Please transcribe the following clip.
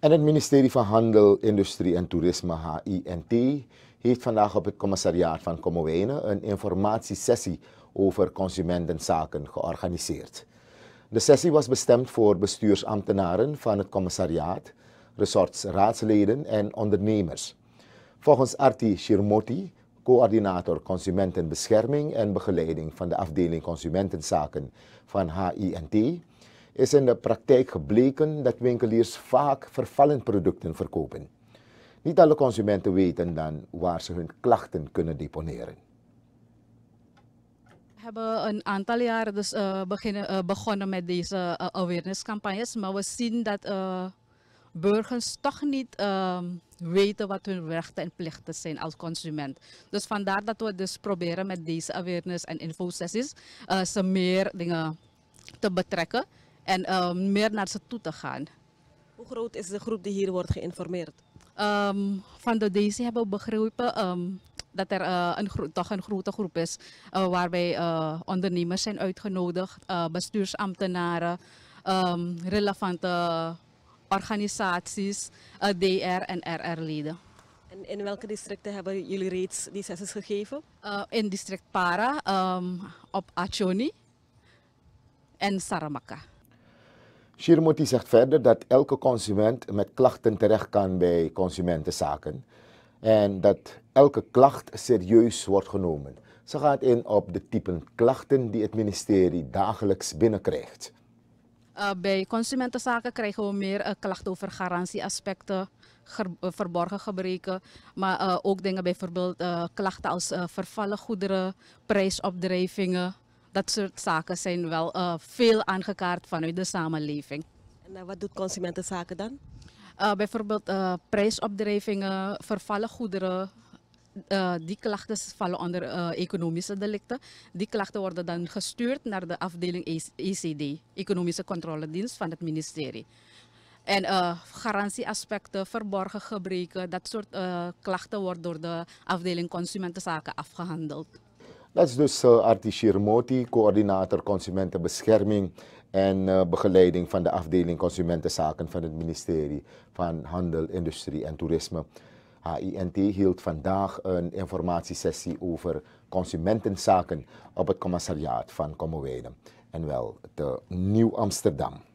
En het ministerie van Handel, Industrie en Toerisme, HINT, heeft vandaag op het commissariaat van Kommerwijnen een informatiesessie over consumentenzaken georganiseerd. De sessie was bestemd voor bestuursambtenaren van het commissariaat, resortsraadsleden en ondernemers. Volgens Arti Shirmoti, coördinator consumentenbescherming en begeleiding van de afdeling consumentenzaken van HINT, is in de praktijk gebleken dat winkeliers vaak vervallen producten verkopen. Niet alle consumenten weten dan waar ze hun klachten kunnen deponeren. We hebben een aantal jaren dus, eh, beginnen, eh, begonnen met deze eh, awarenesscampagnes, maar we zien dat burgers toch niet ehm, weten wat hun rechten en plichten zijn als consument. Dus vandaar dat we dus proberen met deze awareness en infosessies ze meer dingen te betrekken en ehm, meer naar ze toe te gaan. Hoe groot is de groep die hier wordt geïnformeerd? Ehm, van de DC hebben we begrepen ehm, dat er eh, een toch een grote groep is eh, waarbij eh, ondernemers zijn uitgenodigd, bestuursambtenaren, relevante organisaties, DR en RR-leden. En in welke districten hebben jullie reeds die sessies gegeven? in district Para, op Achoni en Saramaka. Shirmoti zegt verder dat elke consument met klachten terecht kan bij consumentenzaken en dat elke klacht serieus wordt genomen. Ze gaat in op de typen klachten die het ministerie dagelijks binnenkrijgt. Eh, bij consumentenzaken krijgen we meer eh, klachten over garantieaspecten, eh, verborgen gebreken, maar ook dingen bijvoorbeeld klachten als vervallen goederen, prijsopdrijvingen dat soort zaken zijn wel eh, veel aangekaart vanuit de samenleving. En eh, wat doet Consumentenzaken dan? Eh, bijvoorbeeld uh, prijsopdrijvingen, vervallen goederen. die klachten vallen onder economische delicten. Die klachten worden dan gestuurd naar de afdeling ECD, e Economische Controledienst van het ministerie. En garantieaspecten, verborgen gebreken, dat soort klachten wordt door de afdeling Consumentenzaken afgehandeld. Dat is dus uh, Arti coördinator consumentenbescherming en eh, begeleiding van de afdeling consumentenzaken van het ministerie van Handel, Industrie en Toerisme. HINT hield vandaag een informatiesessie over consumentenzaken op het commissariaat van Kommerwijnen en wel te Nieuw-Amsterdam.